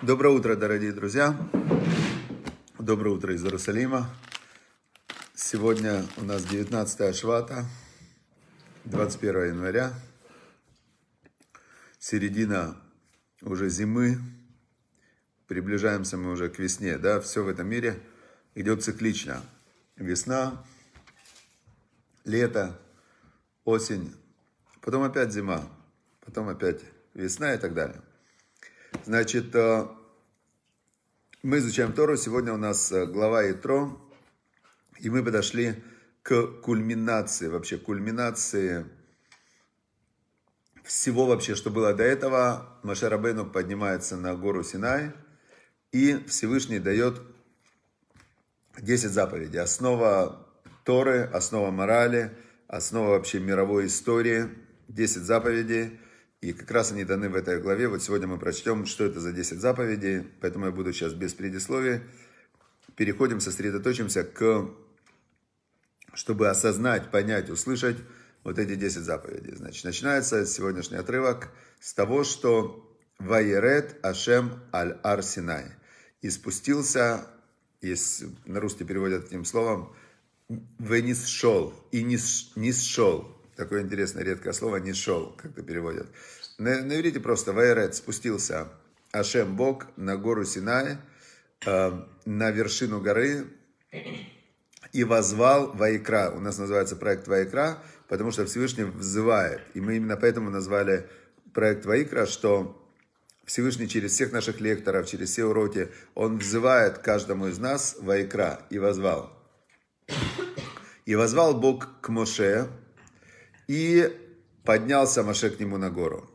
Доброе утро, дорогие друзья. Доброе утро из Иерусалима. Сегодня у нас 19 швата, 21 января. Середина уже зимы. Приближаемся мы уже к весне. Да? Все в этом мире идет циклично. Весна, лето, осень, потом опять зима, потом опять весна и так далее. Значит, э, мы изучаем Тору. Сегодня у нас э, глава Итро. И мы подошли к кульминации, вообще кульминации всего вообще, что было до этого. Маше Рабейну поднимается на гору Синай. И Всевышний дает 10 заповедей. Основа Торы, основа морали, основа вообще мировой истории. 10 заповедей – и как раз они даны в этой главе. Вот сегодня мы прочтем, что это за 10 заповедей. Поэтому я буду сейчас без предисловия. Переходим, сосредоточимся к... Чтобы осознать, понять, услышать вот эти 10 заповедей. Значит, начинается сегодняшний отрывок с того, что «Ваерет Ашем Аль-Ар Синай» и спустился, из, на русский переводят этим словом, «Венис шел» и «Нис шел». Такое интересное редкое слово «не шел», как-то переводят. На, на иврите просто Вайрет спустился Ашем Бог на гору Синай, э, на вершину горы и возвал Вайкра. У нас называется проект Вайкра, потому что Всевышний взывает. И мы именно поэтому назвали проект Вайкра, что Всевышний через всех наших лекторов, через все уроки, Он взывает каждому из нас Вайкра и возвал. И возвал Бог к Моше, и поднялся Моше к нему на гору.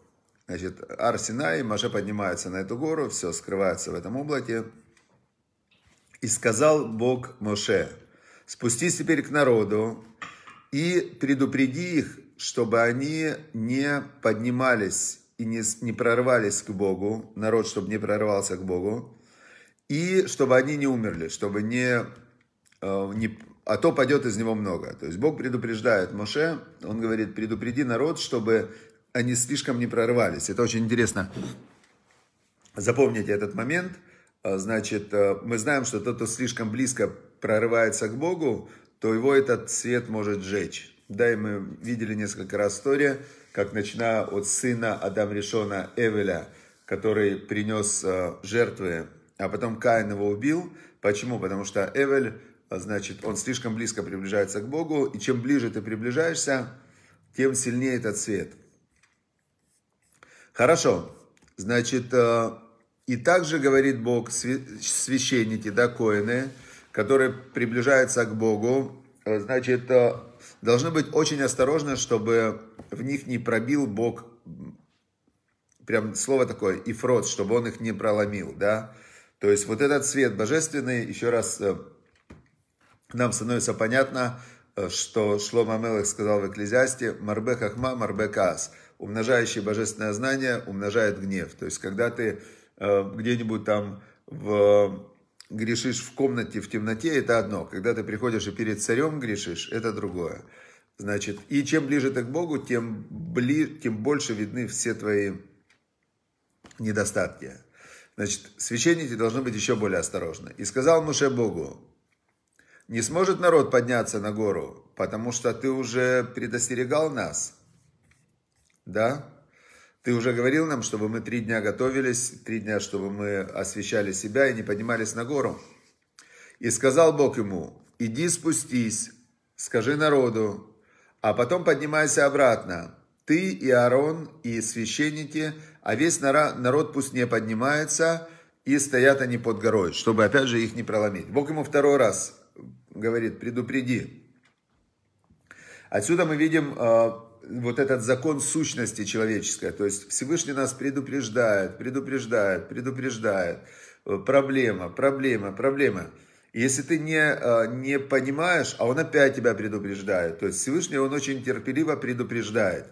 Значит, Арсинай, Маше поднимается на эту гору, все скрывается в этом облаке. И сказал Бог Моше, спустись теперь к народу и предупреди их, чтобы они не поднимались и не, не прорвались к Богу, народ, чтобы не прорвался к Богу, и чтобы они не умерли, чтобы не, э, не а то пойдет из него много. То есть Бог предупреждает Моше, он говорит, предупреди народ, чтобы они слишком не прорвались. Это очень интересно. Запомните этот момент. А, значит, а, мы знаем, что тот, кто слишком близко прорывается к Богу, то его этот свет может сжечь. Да, и мы видели несколько раз историю, как начиная от сына Адам Решона Эвеля, который принес а, жертвы, а потом Каин его убил. Почему? Потому что Эвель, значит, он слишком близко приближается к Богу, и чем ближе ты приближаешься, тем сильнее этот свет – Хорошо. Значит, э, и также говорит Бог, священники, да, коины, которые приближаются к Богу, э, значит, э, должны быть очень осторожны, чтобы в них не пробил Бог, прям слово такое, и ифрод, чтобы он их не проломил, да. То есть вот этот свет божественный, еще раз нам становится понятно, что Шлома Мелых сказал в Экклезиасте «Марбе хахма, марбе каас» умножающий божественное знание умножает гнев. То есть, когда ты э, где-нибудь там в, грешишь в комнате, в темноте, это одно. Когда ты приходишь и перед царем грешишь, это другое. Значит, и чем ближе ты к Богу, тем, бли, тем больше видны все твои недостатки. Значит, священники должны быть еще более осторожны. И сказал Муше Богу, не сможет народ подняться на гору, потому что ты уже предостерегал нас – да? Ты уже говорил нам, чтобы мы три дня готовились, три дня, чтобы мы освещали себя и не поднимались на гору. И сказал Бог ему, иди спустись, скажи народу, а потом поднимайся обратно. Ты и Аарон, и священники, а весь народ пусть не поднимается, и стоят они под горой, чтобы опять же их не проломить. Бог ему второй раз говорит, предупреди. Отсюда мы видим а, вот этот закон сущности человеческой. То есть Всевышний нас предупреждает, предупреждает, предупреждает. Э, проблема, проблема, проблема. Если ты не, э, не понимаешь, а он опять тебя предупреждает. То есть Всевышний, он очень терпеливо предупреждает.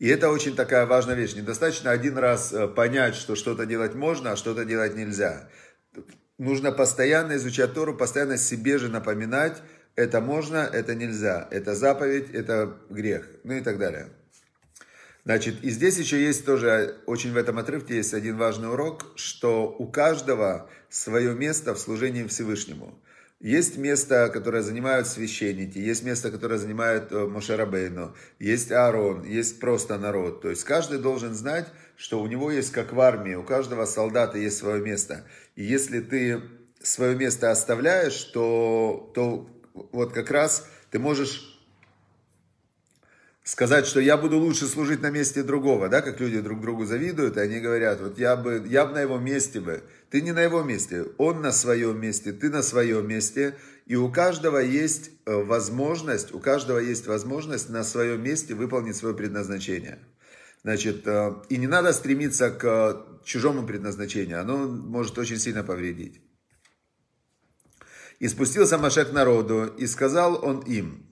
И это очень такая важная вещь. Недостаточно один раз э, понять, что что-то делать можно, а что-то делать нельзя. Нужно постоянно изучать Тору, постоянно себе же напоминать, это можно, это нельзя, это заповедь, это грех, ну и так далее. Значит, и здесь еще есть тоже, очень в этом отрывке есть один важный урок, что у каждого свое место в служении Всевышнему. Есть место, которое занимают священники, есть место, которое занимает э, Мошарабейну, есть Аарон, есть просто народ. То есть каждый должен знать, что у него есть, как в армии, у каждого солдата есть свое место. И если ты свое место оставляешь, то, то вот как раз ты можешь сказать, что я буду лучше служить на месте другого, да, как люди друг другу завидуют, и они говорят, вот я бы, я бы на его месте бы, ты не на его месте, он на своем месте, ты на своем месте, и у каждого есть э, возможность, у каждого есть возможность на своем месте выполнить свое предназначение. Значит, э, и не надо стремиться к э, чужому предназначению, оно может очень сильно повредить. И спустился Маше к народу, и сказал он им,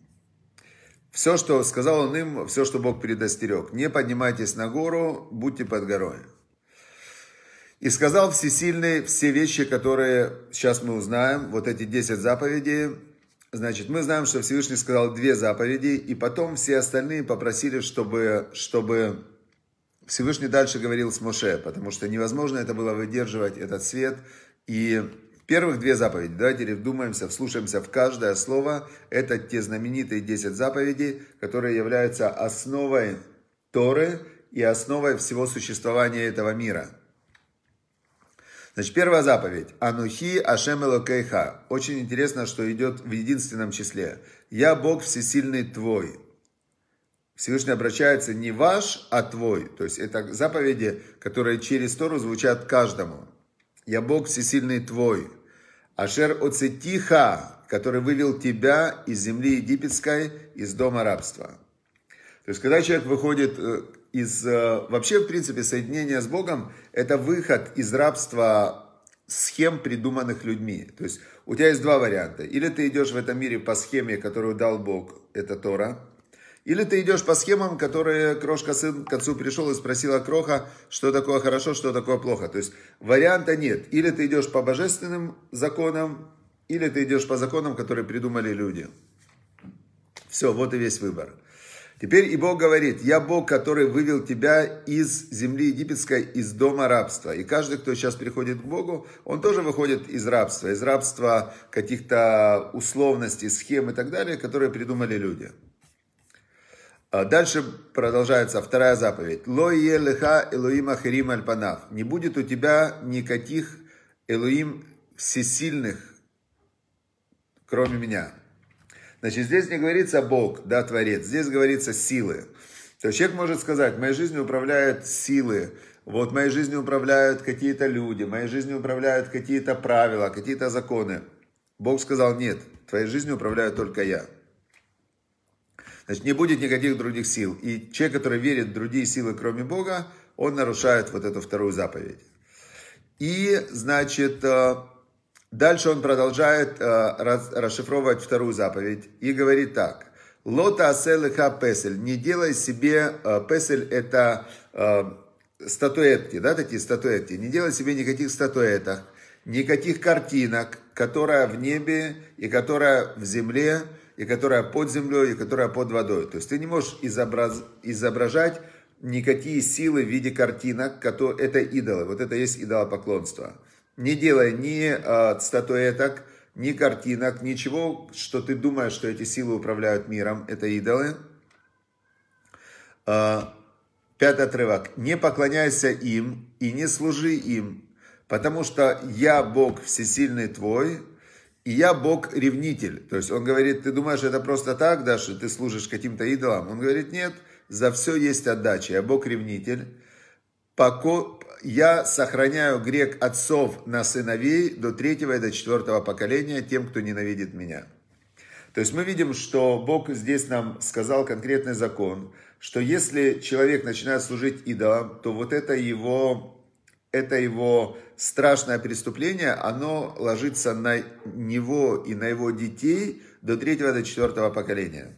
все, что сказал он им, все, что Бог предостерег, не поднимайтесь на гору, будьте под горой. И сказал всесильный все вещи, которые сейчас мы узнаем, вот эти 10 заповедей. Значит, мы знаем, что Всевышний сказал две заповеди, и потом все остальные попросили, чтобы, чтобы Всевышний дальше говорил с Моше, потому что невозможно это было выдерживать этот свет и Первых две заповеди. Давайте вдумаемся, вслушаемся в каждое слово. Это те знаменитые 10 заповедей, которые являются основой Торы и основой всего существования этого мира. Значит, первая заповедь. Анухи Ашем Элокейха. Очень интересно, что идет в единственном числе. Я Бог Всесильный Твой. Всевышний обращается не ваш, а твой. То есть это заповеди, которые через Тору звучат каждому. Я Бог Всесильный Твой. Ашер Оцетиха, который вывел тебя из земли египетской, из дома рабства. То есть, когда человек выходит э, из... Э, вообще, в принципе, соединение с Богом – это выход из рабства схем, придуманных людьми. То есть, у тебя есть два варианта. Или ты идешь в этом мире по схеме, которую дал Бог, это Тора, или ты идешь по схемам, которые крошка сын к концу пришел и спросила кроха, что такое хорошо, что такое плохо. То есть варианта нет. Или ты идешь по божественным законам, или ты идешь по законам, которые придумали люди. Все, вот и весь выбор. Теперь и Бог говорит, я Бог, который вывел тебя из земли египетской, из дома рабства. И каждый, кто сейчас приходит к Богу, он тоже выходит из рабства, из рабства каких-то условностей, схем и так далее, которые придумали люди. А дальше продолжается вторая заповедь. Ло елеха Элоим Ахирим Альпанав. Не будет у тебя никаких Элоим всесильных, кроме меня. Значит, здесь не говорится Бог, да, Творец. Здесь говорится силы. То есть человек может сказать, моей жизнью управляют силы, вот моей жизнью управляют какие-то люди, моей жизнью управляют какие-то правила, какие-то законы. Бог сказал, нет, твоей жизнью управляю только я. Значит, не будет никаких других сил. И человек, который верит в другие силы, кроме Бога, он нарушает вот эту вторую заповедь. И, значит, э, дальше он продолжает э, расшифровывать вторую заповедь и говорит так. Лота аселыха песель. Не делай себе... Э, песель это статуэтки, да, такие статуэтки. Не делай себе никаких статуэток, никаких картинок, которая в небе и которая в земле, и которая под землей, и которая под водой. То есть ты не можешь изобраз... изображать никакие силы в виде картинок, которые... это идолы, вот это есть идолопоклонство. Не делай ни э, статуэток, ни картинок, ничего, что ты думаешь, что эти силы управляют миром, это идолы. Э, пятый отрывок. Не поклоняйся им и не служи им, потому что я Бог всесильный твой, и я Бог ревнитель. То есть он говорит, ты думаешь, это просто так, да, что ты служишь каким-то идолам? Он говорит, нет, за все есть отдача. Я Бог ревнитель. Поко... Я сохраняю грех отцов на сыновей до третьего и до четвертого поколения тем, кто ненавидит меня. То есть мы видим, что Бог здесь нам сказал конкретный закон, что если человек начинает служить идолам, то вот это его это его страшное преступление, оно ложится на него и на его детей до третьего, до четвертого поколения.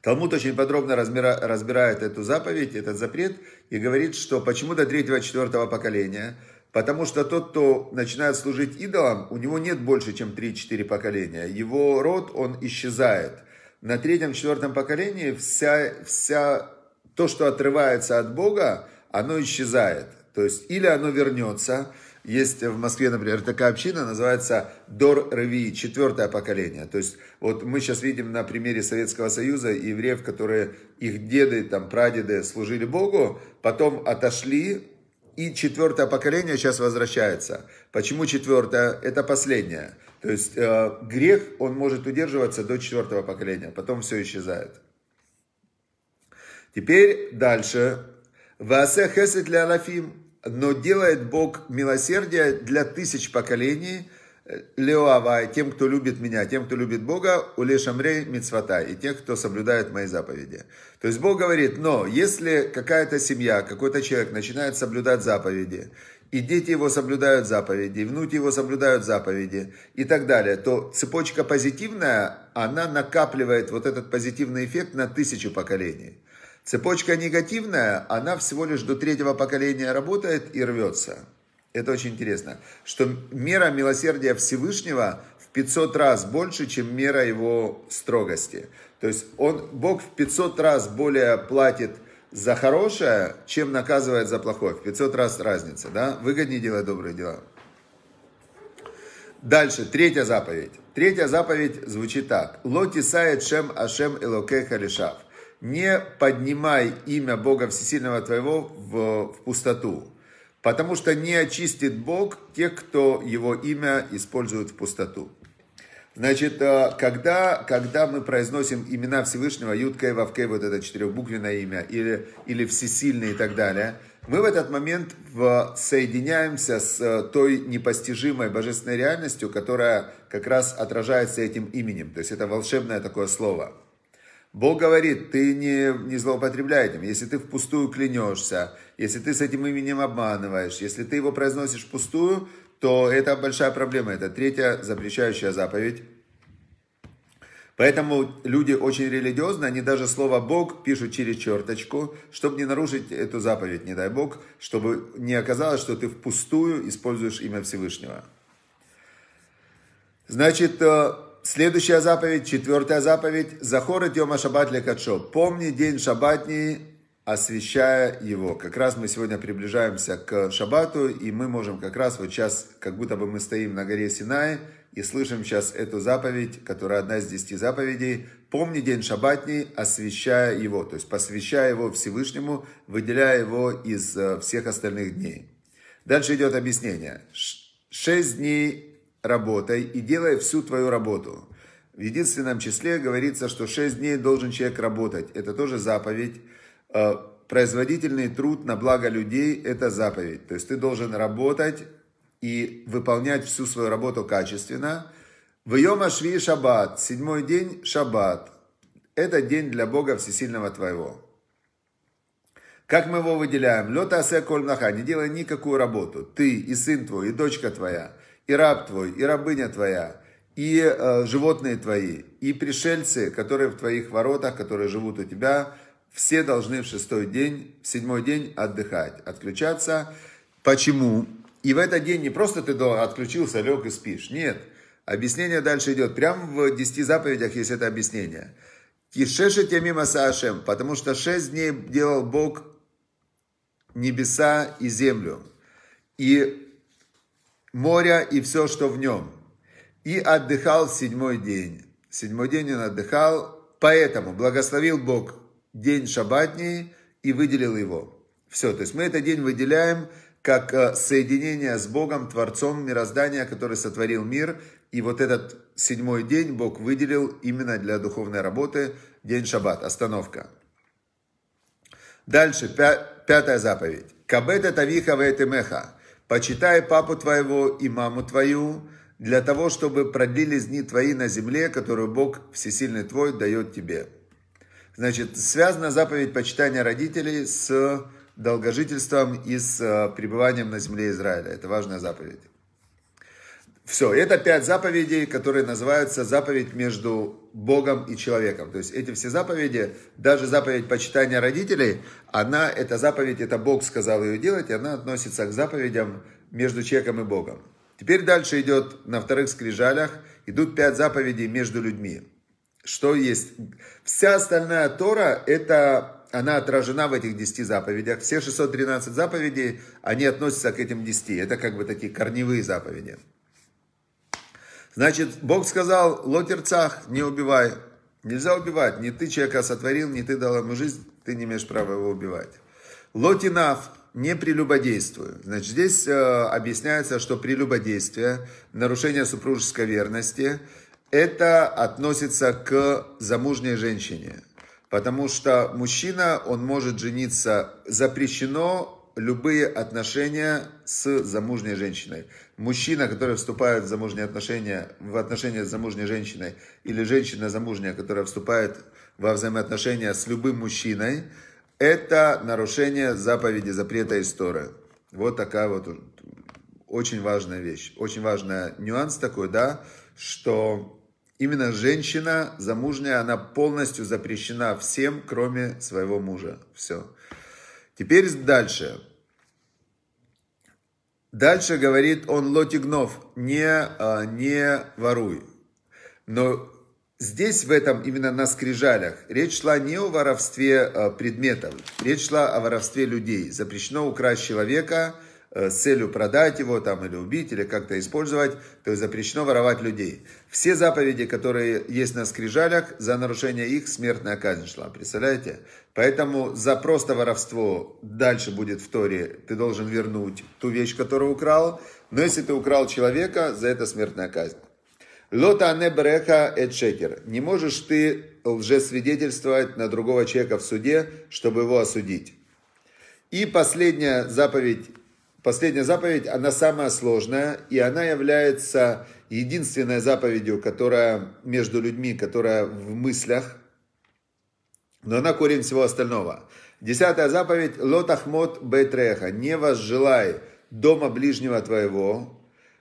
Талмуд очень подробно размира, разбирает эту заповедь, этот запрет, и говорит, что почему до третьего, четвертого поколения? Потому что тот, кто начинает служить идолам, у него нет больше, чем 3-4 поколения. Его род, он исчезает. На третьем, четвертом поколении вся, вся то, что отрывается от Бога, оно исчезает. То есть или оно вернется, есть в Москве, например, такая община, называется Дор Рви, четвертое поколение. То есть вот мы сейчас видим на примере Советского Союза евреев, которые их деды, там, прадеды служили Богу, потом отошли, и четвертое поколение сейчас возвращается. Почему четвертое? Это последнее. То есть э, грех, он может удерживаться до четвертого поколения, потом все исчезает. Теперь дальше. Васе хесед ля но делает Бог милосердие для тысяч поколений, э, Леоава, тем, кто любит меня, тем, кто любит Бога, уле шамрей мицвата, и тех, кто соблюдает мои заповеди. То есть Бог говорит, но если какая-то семья, какой-то человек начинает соблюдать заповеди, и дети его соблюдают заповеди, и внуки его соблюдают заповеди, и так далее, то цепочка позитивная, она накапливает вот этот позитивный эффект на тысячу поколений. Цепочка негативная, она всего лишь до третьего поколения работает и рвется. Это очень интересно, что мера милосердия Всевышнего в 500 раз больше, чем мера его строгости. То есть он, Бог в 500 раз более платит за хорошее, чем наказывает за плохое. В 500 раз разница, да? Выгоднее делать добрые дела. Дальше, третья заповедь. Третья заповедь звучит так. Лотисает шем ашем элоке халишав» не поднимай имя Бога Всесильного твоего в, в пустоту, потому что не очистит Бог тех, кто его имя использует в пустоту. Значит, э, когда, когда мы произносим имена Всевышнего, Юткой, Вавкой, вот это четырехбуквенное имя, или, или Всесильный и так далее, мы в этот момент в, соединяемся с э, той непостижимой божественной реальностью, которая как раз отражается этим именем. То есть это волшебное такое слово – Бог говорит, ты не, не злоупотребляй этим. Если ты впустую клянешься, если ты с этим именем обманываешь, если ты его произносишь впустую, то это большая проблема. Это третья запрещающая заповедь. Поэтому люди очень религиозны, они даже слово «Бог» пишут через черточку, чтобы не нарушить эту заповедь, не дай Бог, чтобы не оказалось, что ты впустую используешь имя Всевышнего. Значит, э, Следующая заповедь, четвертая заповедь. Захор и Йома Шаббат Лекачо. Помни день шаббатний, освещая его. Как раз мы сегодня приближаемся к шаббату, и мы можем как раз вот сейчас, как будто бы мы стоим на горе Синай, и слышим сейчас эту заповедь, которая одна из десяти заповедей. Помни день шаббатний, освещая его, то есть посвящая его Всевышнему, выделяя его из э, всех остальных дней. Дальше идет объяснение. Шесть дней работай и делай всю твою работу. В единственном числе говорится, что 6 дней должен человек работать. Это тоже заповедь. Э, производительный труд на благо людей – это заповедь. То есть ты должен работать и выполнять всю свою работу качественно. В Йома Шви Шаббат, седьмой день Шаббат. Это день для Бога Всесильного твоего. Как мы его выделяем? Лёта асе коль не делай никакую работу. Ты и сын твой, и дочка твоя – и раб твой, и рабыня твоя, и э, животные твои, и пришельцы, которые в твоих воротах, которые живут у тебя, все должны в шестой день, в седьмой день отдыхать, отключаться. Почему? И в этот день не просто ты отключился, лег и спишь. Нет. Объяснение дальше идет. Прямо в десяти заповедях есть это объяснение. тебе мимо Сашем, потому что шесть дней делал Бог небеса и землю. И моря и все, что в нем. И отдыхал седьмой день. Седьмой день он отдыхал, поэтому благословил Бог день шабатний и выделил его. Все, то есть мы этот день выделяем как э, соединение с Богом, Творцом мироздания, который сотворил мир. И вот этот седьмой день Бог выделил именно для духовной работы, день шаббат, остановка. Дальше, пятая заповедь. Кабета тавиха вейтемеха. «Почитай папу твоего и маму твою, для того, чтобы продлились дни твои на земле, которую Бог Всесильный твой дает тебе». Значит, связана заповедь почитания родителей с долгожительством и с э, пребыванием на земле Израиля. Это важная заповедь. Все, это пять заповедей, которые называются заповедь между Богом и человеком. То есть эти все заповеди, даже заповедь почитания родителей, она, эта заповедь, это Бог сказал ее делать, и она относится к заповедям между человеком и Богом. Теперь дальше идет на вторых скрижалях, идут пять заповедей между людьми. Что есть? Вся остальная Тора, это она отражена в этих десяти заповедях. Все 613 заповедей, они относятся к этим десяти. Это как бы такие корневые заповеди. Значит, Бог сказал, лотерцах, не убивай. Нельзя убивать. Не ты человека сотворил, не ты дал ему жизнь, ты не имеешь права его убивать. Лотинав, не прелюбодействую. Значит, здесь э, объясняется, что прелюбодействие, нарушение супружеской верности, это относится к замужней женщине. Потому что мужчина, он может жениться, запрещено любые отношения с замужней женщиной. Мужчина, который вступает в замужние отношения, в отношения с замужней женщиной, или женщина замужняя, которая вступает во взаимоотношения с любым мужчиной, это нарушение заповеди запрета истории. Вот такая вот очень важная вещь, очень важный нюанс такой, да, что именно женщина замужняя, она полностью запрещена всем, кроме своего мужа. Все. Теперь дальше. Дальше говорит он лотигнов, не, а, не воруй. Но здесь в этом, именно на скрижалях, речь шла не о воровстве а, предметов, речь шла о воровстве людей. Запрещено украсть человека – Э, с целью продать его там, или убить, или как-то использовать, то есть запрещено воровать людей. Все заповеди, которые есть на скрижалях, за нарушение их смертная казнь шла, представляете? Поэтому за просто воровство дальше будет в Торе, ты должен вернуть ту вещь, которую украл, но если ты украл человека, за это смертная казнь. Лота анебреха эт шекер. Не можешь ты лжесвидетельствовать на другого человека в суде, чтобы его осудить. И последняя заповедь Последняя заповедь, она самая сложная, и она является единственной заповедью, которая между людьми, которая в мыслях, но она корень всего остального. Десятая заповедь «Лотахмот бетреха» – «Не возжелай дома ближнего твоего,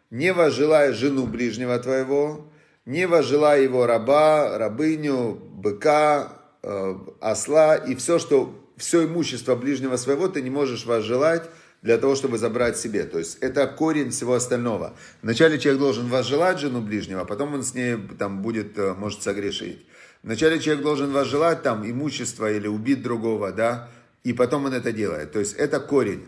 не возжелай жену ближнего твоего, не возжелай его раба, рабыню, быка, э, осла и все, что, все имущество ближнего своего ты не можешь возжелать, для того, чтобы забрать себе. То есть это корень всего остального. Вначале человек должен возжелать жену ближнего, а потом он с ней там будет, э, может согрешить. Вначале человек должен возжелать там имущество или убить другого, да, и потом он это делает. То есть это корень.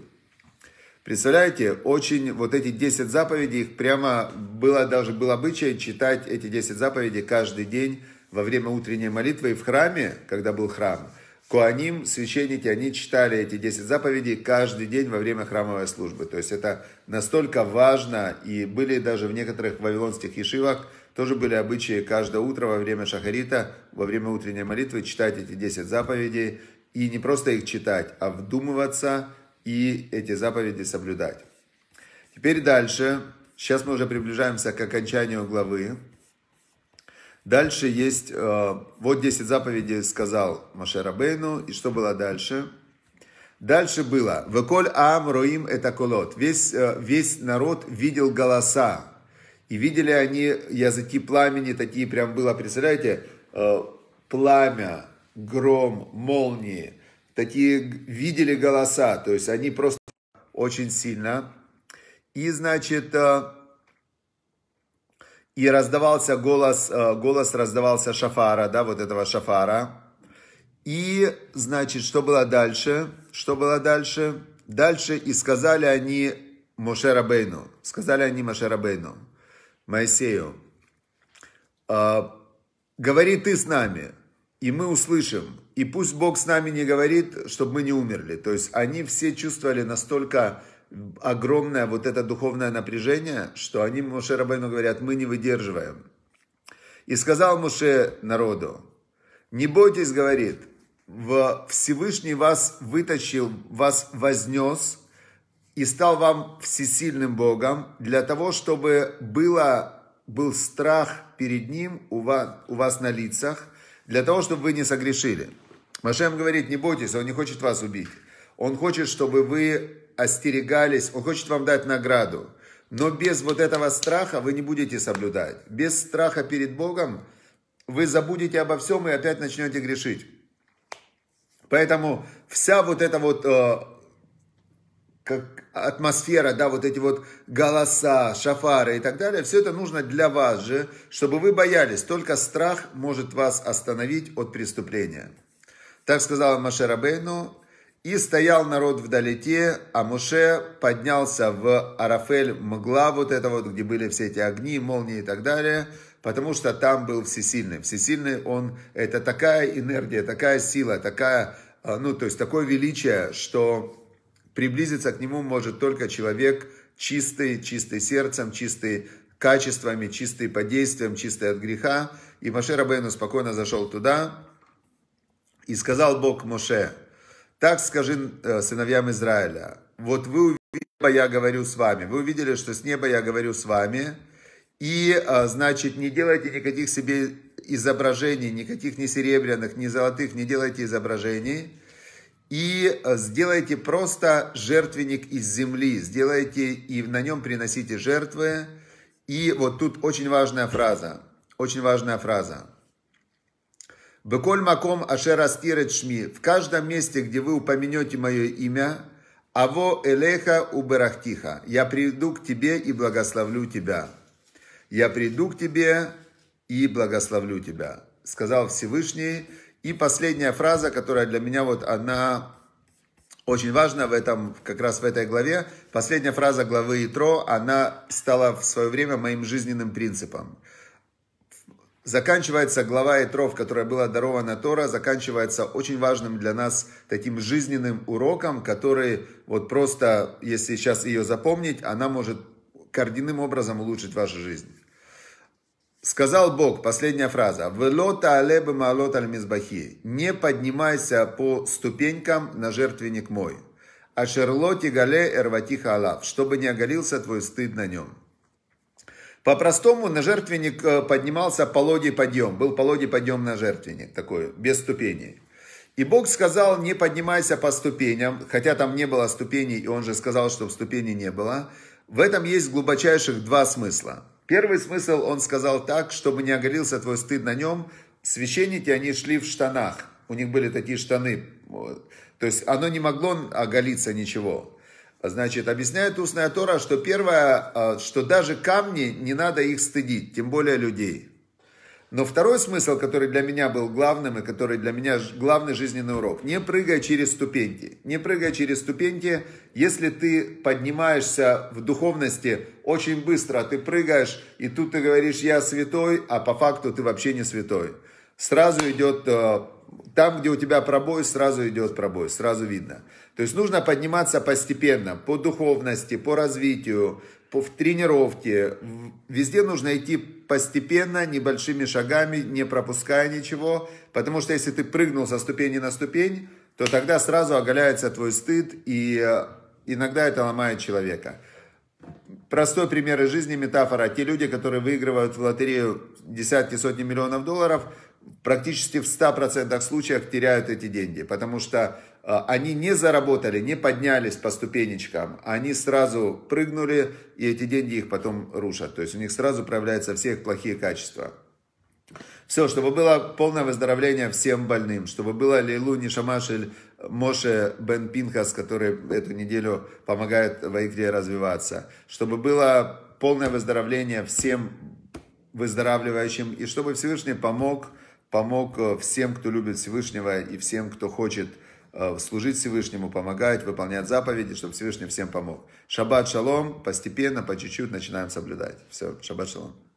Представляете, очень вот эти 10 заповедей, их прямо было даже было обычай читать эти 10 заповедей каждый день во время утренней молитвы и в храме, когда был храм. Куаним, священники, они читали эти 10 заповедей каждый день во время храмовой службы. То есть это настолько важно, и были даже в некоторых вавилонских ешивах, тоже были обычаи каждое утро во время шахарита, во время утренней молитвы читать эти 10 заповедей, и не просто их читать, а вдумываться и эти заповеди соблюдать. Теперь дальше. Сейчас мы уже приближаемся к окончанию главы. Дальше есть, э, вот 10 заповедей сказал Маше Рабейну, и что было дальше? Дальше было, «Веколь ам роим это колот». Весь, э, весь народ видел голоса, и видели они языки пламени, такие прям было, представляете, э, пламя, гром, молнии, такие видели голоса, то есть они просто очень сильно. И, значит, э, и раздавался голос, э, голос раздавался шафара, да, вот этого шафара. И, значит, что было дальше? Что было дальше? Дальше и сказали они Моше Рабейну, сказали они Моше Рабейну, Моисею, «А, говори ты с нами, и мы услышим, и пусть Бог с нами не говорит, чтобы мы не умерли. То есть они все чувствовали настолько огромное вот это духовное напряжение, что они моше Рабейну говорят, мы не выдерживаем. И сказал моше народу, не бойтесь, говорит, Всевышний вас вытащил, вас вознес и стал вам всесильным Богом для того, чтобы было, был страх перед Ним у вас, у вас на лицах, для того, чтобы вы не согрешили. Моше Машем говорит, не бойтесь, он не хочет вас убить. Он хочет, чтобы вы остерегались, он хочет вам дать награду. Но без вот этого страха вы не будете соблюдать. Без страха перед Богом вы забудете обо всем и опять начнете грешить. Поэтому вся вот эта вот э, как атмосфера, да, вот эти вот голоса, шафары и так далее, все это нужно для вас же, чтобы вы боялись. Только страх может вас остановить от преступления. Так сказал Машерабейну, и стоял народ вдалеке, а Муше поднялся в Арафель мгла, вот это вот, где были все эти огни, молнии и так далее, потому что там был всесильный. Всесильный он, это такая энергия, такая сила, такая, а, ну, то есть такое величие, что приблизиться к нему может только человек чистый, чистый сердцем, чистый качествами, чистый по действиям, чистый от греха. И Моше Рабейну спокойно зашел туда, и сказал Бог Моше, так скажи э, сыновьям Израиля, вот вы увидели, я говорю с вами, вы увидели, что с неба я говорю с вами, и, э, значит, не делайте никаких себе изображений, никаких ни серебряных, ни золотых, не делайте изображений, и э, сделайте просто жертвенник из земли, сделайте и на нем приносите жертвы, и вот тут очень важная фраза, очень важная фраза – Беколь маком ашер аскирет шми. В каждом месте, где вы упомянете мое имя, аво элеха уберахтиха. Я приду к тебе и благословлю тебя. Я приду к тебе и благословлю тебя. Сказал Всевышний. И последняя фраза, которая для меня вот она очень важна в этом, как раз в этой главе. Последняя фраза главы Итро, она стала в свое время моим жизненным принципом. Заканчивается глава Итров, которая была дарована Тора, заканчивается очень важным для нас таким жизненным уроком, который вот просто, если сейчас ее запомнить, она может коренным образом улучшить вашу жизнь. Сказал Бог, последняя фраза, «Велота алебы маалот аль мизбахи, не поднимайся по ступенькам на жертвенник мой, а шерлоти гале эрватиха алав, чтобы не оголился твой стыд на нем». По-простому на жертвенник э, поднимался пологий подъем. Был пологий подъем на жертвенник такой, без ступеней. И Бог сказал, не поднимайся по ступеням, хотя там не было ступеней, и он же сказал, что ступени не было. В этом есть глубочайших два смысла. Первый смысл он сказал так, чтобы не огорился твой стыд на нем. Священники, они шли в штанах. У них были такие штаны. То есть оно не могло оголиться ничего. Значит, объясняет устная Тора, что первое, а, что даже камни, не надо их стыдить, тем более людей. Но второй смысл, который для меня был главным и который для меня главный жизненный урок, не прыгай через ступеньки. Не прыгай через ступеньки, если ты поднимаешься в духовности очень быстро, а ты прыгаешь, и тут ты говоришь, я святой, а по факту ты вообще не святой. Сразу идет, а, там, где у тебя пробой, сразу идет пробой, сразу видно. То есть нужно подниматься постепенно по духовности, по развитию, по, в тренировке. Везде нужно идти постепенно, небольшими шагами, не пропуская ничего. Потому что если ты прыгнул со ступени на ступень, то тогда сразу оголяется твой стыд, и э, иногда это ломает человека. Простой пример из жизни, метафора. Те люди, которые выигрывают в лотерею десятки, сотни миллионов долларов, практически в 100% случаях теряют эти деньги. Потому что а, они не заработали, не поднялись по ступенечкам, они сразу прыгнули, и эти деньги их потом рушат. То есть у них сразу проявляются все их плохие качества. Все, чтобы было полное выздоровление всем больным, чтобы было Лейлу Нишамашель Моше Бен Пинхас, который эту неделю помогает в Игре развиваться, чтобы было полное выздоровление всем выздоравливающим, и чтобы Всевышний помог, помог э, всем, кто любит Всевышнего, и всем, кто хочет Э, служить Всевышнему, помогать, выполнять заповеди, чтобы Всевышний всем помог. Шаббат шалом, постепенно, по чуть-чуть начинаем соблюдать. Все, шаббат шалом.